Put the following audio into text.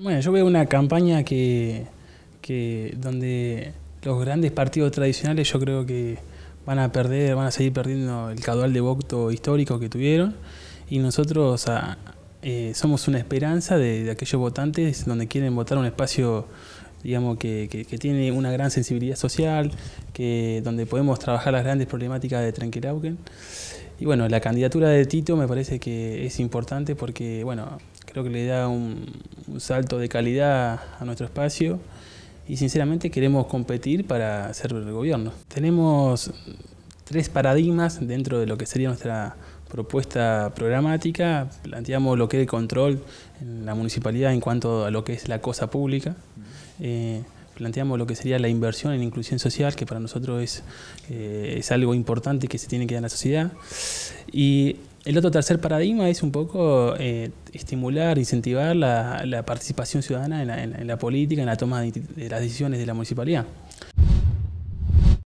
Bueno, yo veo una campaña que, que donde los grandes partidos tradicionales yo creo que van a perder, van a seguir perdiendo el caudal de voto histórico que tuvieron y nosotros eh, somos una esperanza de, aquellos votantes donde quieren votar un espacio digamos que, que, tiene una gran sensibilidad social, que donde podemos trabajar las grandes problemáticas de Trenquelauquen. Y bueno, la candidatura de Tito me parece que es importante porque, bueno, Creo que le da un, salto de calidad a nuestro espacio y sinceramente queremos competir para ser el gobierno. Tenemos tres paradigmas dentro de lo que sería nuestra propuesta programática. Planteamos lo que es el control en la municipalidad en cuanto a lo que es la cosa pública. Eh, planteamos lo que sería la inversión en inclusión social, que para nosotros es, eh, es algo importante que se tiene que dar en la sociedad. Y el otro tercer paradigma es un poco eh, estimular, incentivar la, participación ciudadana en la, política, en la toma de las decisiones de la municipalidad.